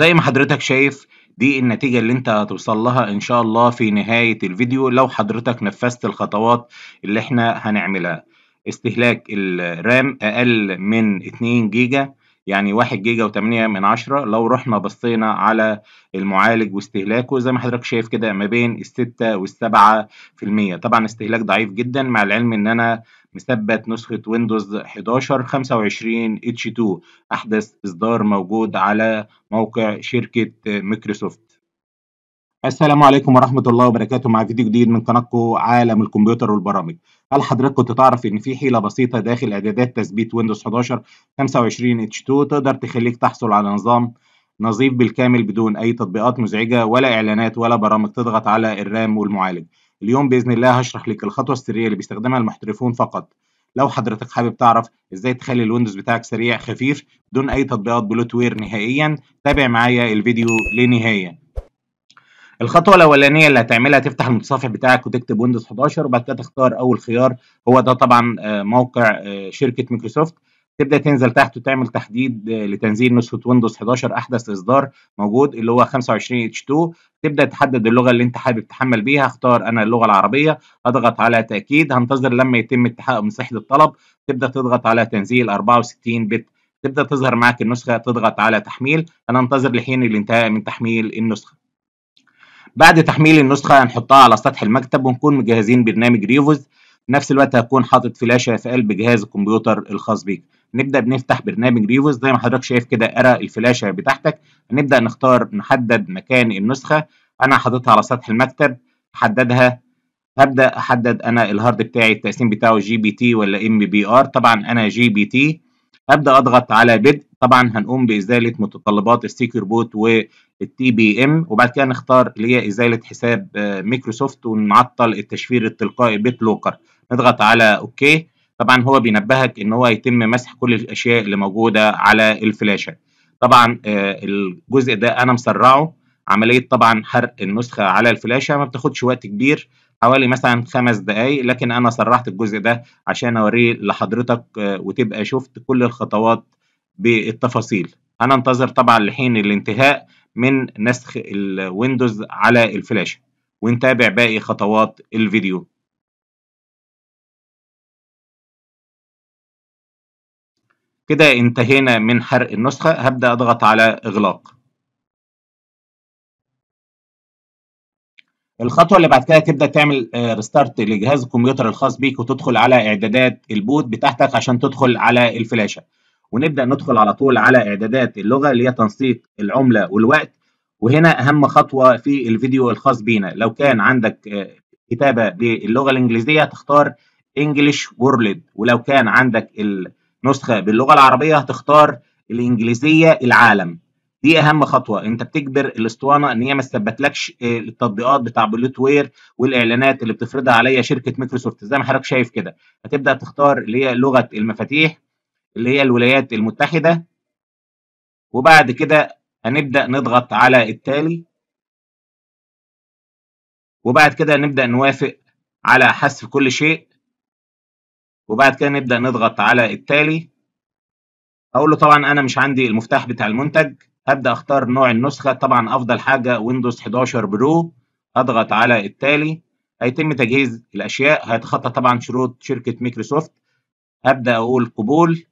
زي ما حضرتك شايف دي النتيجة اللي انت هتوصل لها ان شاء الله في نهاية الفيديو لو حضرتك نفذت الخطوات اللي احنا هنعملها استهلاك الرام اقل من 2 جيجا يعني 1 جيجا وتمانية من عشرة لو رحنا بصينا على المعالج واستهلاكه زي ما حضرتك شايف كده ما بين الستة والسبعة في المية طبعا استهلاك ضعيف جدا مع العلم ان انا مثبت نسخة ويندوز 11 25 اتش 2 احدث اصدار موجود على موقع شركة مايكروسوفت السلام عليكم ورحمة الله وبركاته مع فيديو جديد من قناتكم عالم الكمبيوتر والبرامج هل حضرتك كنت تعرف ان في حيلة بسيطة داخل اعدادات تثبيت ويندوز 11 25 اتش 2 تقدر تخليك تحصل على نظام نظيف بالكامل بدون اي تطبيقات مزعجة ولا اعلانات ولا برامج تضغط على الرام والمعالج اليوم بإذن الله هشرح لك الخطوة السرية اللي بيستخدمها المحترفون فقط لو حضرتك حابب تعرف ازاي تخلي الويندوز بتاعك سريع خفيف بدون اي تطبيقات بلوتوير نهائيا تابع معايا الفيديو لنهاية الخطوه الاولانيه اللي هتعملها تفتح المتصفح بتاعك وتكتب ويندوز 11 وبعد كده تختار اول خيار هو ده طبعا آه، موقع آه، شركه مايكروسوفت تبدا تنزل تحت وتعمل تحديد آه، لتنزيل نسخه ويندوز 11 احدث اصدار موجود اللي هو 25 اتش 2 تبدا تحدد اللغه اللي انت حابب تحمل بيها اختار انا اللغه العربيه اضغط على تاكيد هنتظر لما يتم التحقق من صحه الطلب تبدا تضغط على تنزيل 64 بت تبدا تظهر معك النسخه تضغط على تحميل انا انتظر لحين الانتهاء من تحميل النسخه بعد تحميل النسخه هنحطها على سطح المكتب ونكون مجهزين برنامج ريفوز نفس الوقت هكون حاطط فلاشه في قلب جهاز الكمبيوتر الخاص بيك نبدا بنفتح برنامج ريفوز زي ما حضرتك شايف كده ارى الفلاشه بتاعتك نبدأ نختار نحدد مكان النسخه انا حاططها على سطح المكتب احددها هبدا احدد انا الهارد بتاعي التقسيم بتاعه جي بي تي ولا ام بي ار طبعا انا جي بي تي هبدا اضغط على بدء طبعا هنقوم بازاله متطلبات السيكيور بوت والتي بي ام وبعد كده نختار اللي هي ازاله حساب آه، مايكروسوفت ونعطل التشفير التلقائي بيت لوكر نضغط على اوكي طبعا هو بينبهك ان هو هيتم مسح كل الاشياء اللي موجوده على الفلاشه طبعا آه، الجزء ده انا مسرعه عمليه طبعا حرق النسخه على الفلاشه ما بتاخدش وقت كبير حوالي مثلا خمس دقايق لكن انا سرحت الجزء ده عشان اوريه لحضرتك آه، وتبقى شفت كل الخطوات بالتفاصيل هننتظر طبعا لحين الانتهاء من نسخ الويندوز على الفلاشة ونتابع باقي خطوات الفيديو كده انتهينا من حرق النسخة هبدأ أضغط على إغلاق الخطوة اللي بعد كده تبدأ تعمل ريستارت آه، لجهاز الكمبيوتر الخاص بيك وتدخل على إعدادات البوت بتاعتك عشان تدخل على الفلاشة ونبدا ندخل على طول على اعدادات اللغه اللي هي تنسيق العمله والوقت وهنا اهم خطوه في الفيديو الخاص بينا لو كان عندك آه، كتابه باللغه الانجليزيه تختار انجلش وورلد ولو كان عندك النسخه باللغه العربيه هتختار الانجليزيه العالم دي اهم خطوه انت بتجبر الاسطوانه ان هي ما تثبتلكش آه، التطبيقات بتاع بلوت وير والاعلانات اللي بتفرضها عليا شركه مايكروسوفت زي ما حضرتك شايف كده هتبدا تختار اللي هي لغه المفاتيح اللي هي الولايات المتحدة وبعد كده هنبدأ نضغط على التالي وبعد كده نبدأ نوافق على حذف كل شيء وبعد كده نبدأ نضغط على التالي أقول له طبعا أنا مش عندي المفتاح بتاع المنتج هبدأ أختار نوع النسخة طبعا أفضل حاجة ويندوز 11 برو أضغط على التالي هيتم تجهيز الأشياء هيتخطى طبعا شروط شركة مايكروسوفت هبدأ أقول قبول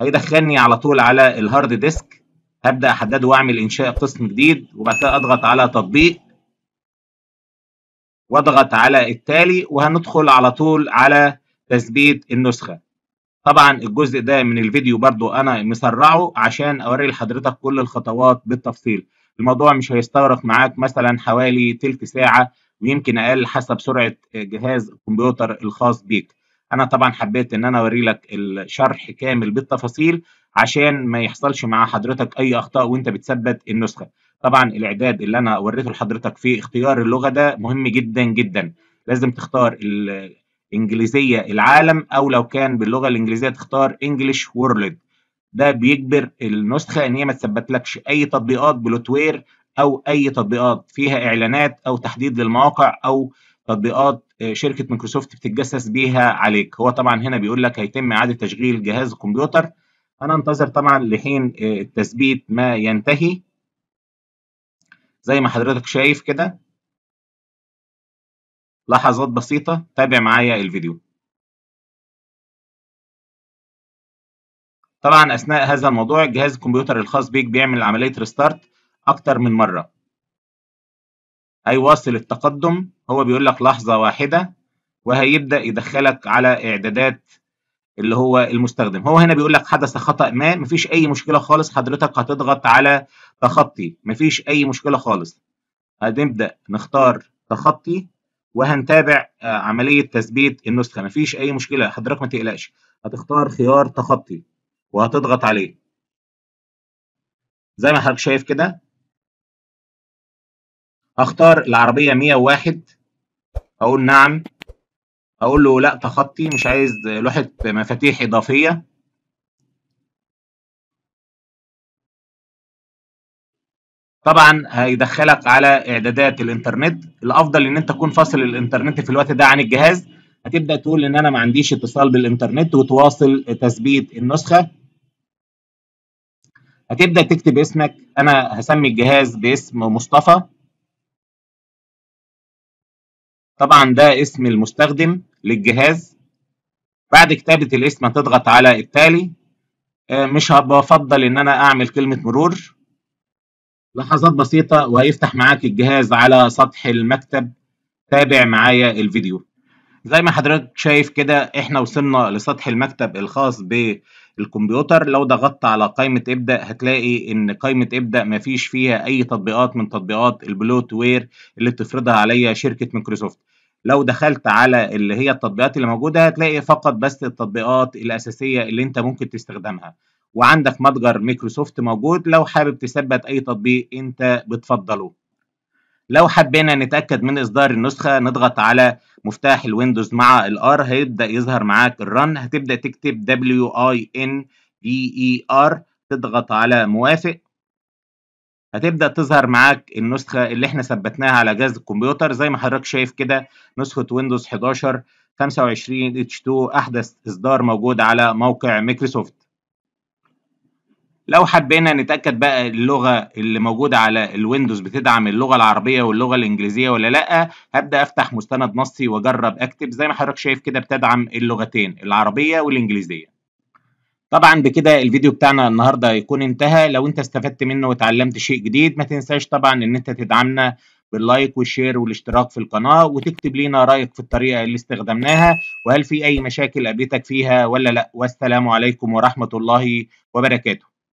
هيدخلني على طول على الهارد ديسك هبدا احدده واعمل انشاء قسم جديد وبعد كده اضغط على تطبيق واضغط على التالي وهندخل على طول على تثبيت النسخه طبعا الجزء ده من الفيديو برضو انا مسرعه عشان اوري لحضرتك كل الخطوات بالتفصيل الموضوع مش هيستغرق معاك مثلا حوالي تلت ساعه ويمكن اقل حسب سرعه جهاز الكمبيوتر الخاص بيك انا طبعا حبيت ان انا اوري لك الشرح كامل بالتفاصيل عشان ما يحصلش مع حضرتك اي اخطاء وانت بتثبت النسخه طبعا الاعداد اللي انا وريته لحضرتك في اختيار اللغه ده مهم جدا جدا لازم تختار الانجليزيه العالم او لو كان باللغه الانجليزيه تختار انجلش وورلد ده بيجبر النسخه ان هي ما تثبتلكش اي تطبيقات بلوتوير او اي تطبيقات فيها اعلانات او تحديد للمواقع او تطبيقات آه، شركه مايكروسوفت بتتجسس بيها عليك هو طبعا هنا بيقول لك هيتم اعاده تشغيل جهاز الكمبيوتر انا انتظر طبعا لحين آه، التثبيت ما ينتهي زي ما حضرتك شايف كده لحظات بسيطه تابع معايا الفيديو طبعا اثناء هذا الموضوع جهاز الكمبيوتر الخاص بيك بيعمل عمليه ريستارت اكتر من مره هيواصل التقدم هو بيقول لك لحظة واحدة وهيبدأ يدخلك على إعدادات اللي هو المستخدم هو هنا بيقول لك حدث خطأ ما مفيش أي مشكلة خالص حضرتك هتضغط على تخطي مفيش أي مشكلة خالص هنبدأ نختار تخطي وهنتابع آه، عملية تثبيت النسخة مفيش أي مشكلة حضرتك ما تقلقش هتختار خيار تخطي وهتضغط عليه زي ما حضرتك شايف كده اختار العربيه 101 اقول نعم اقول له لا تخطي مش عايز لوحه مفاتيح اضافيه طبعا هيدخلك على اعدادات الانترنت الافضل ان انت تكون فاصل الانترنت في الوقت ده عن الجهاز هتبدا تقول ان انا ما عنديش اتصال بالانترنت وتواصل تثبيت النسخه هتبدا تكتب اسمك انا هسمي الجهاز باسم مصطفى طبعا ده اسم المستخدم للجهاز بعد كتابة الاسم هتضغط على التالي آه، مش بفضل ان انا اعمل كلمة مرور لحظات بسيطة وهيفتح معاك الجهاز على سطح المكتب تابع معايا الفيديو زي ما حضرتك شايف كده احنا وصلنا لسطح المكتب الخاص ب الكمبيوتر لو ضغطت على قائمة ابدأ هتلاقي ان قائمة ابدأ مفيش فيها اي تطبيقات من تطبيقات البلوت وير اللي بتفرضها عليا شركة مايكروسوفت لو دخلت على اللي هي التطبيقات اللي موجودة هتلاقي فقط بس التطبيقات الأساسية اللي انت ممكن تستخدمها وعندك متجر مايكروسوفت موجود لو حابب تثبت اي تطبيق انت بتفضله لو حبينا نتأكد من إصدار النسخة نضغط على مفتاح الويندوز مع الار هيبدأ يظهر معاك الرن هتبدأ تكتب WINVER تضغط على موافق هتبدأ تظهر معاك النسخة اللي احنا ثبتناها على جهاز الكمبيوتر زي ما حضرتك شايف كده نسخة ويندوز 11 25 H2 أحدث إصدار موجود على موقع مايكروسوفت لو حبينا نتاكد بقى اللغه اللي موجوده على الويندوز بتدعم اللغه العربيه واللغه الانجليزيه ولا لا هبدا افتح مستند نصي واجرب اكتب زي ما حضرتك شايف كده بتدعم اللغتين العربيه والانجليزيه طبعا بكده الفيديو بتاعنا النهارده يكون انتهى لو انت استفدت منه وتعلمت شيء جديد ما تنساش طبعا ان انت تدعمنا باللايك والشير والاشتراك في القناة وتكتب لنا رأيك في الطريقة اللي استخدمناها وهل في أي مشاكل قابلتك فيها ولا لا والسلام عليكم ورحمة الله وبركاته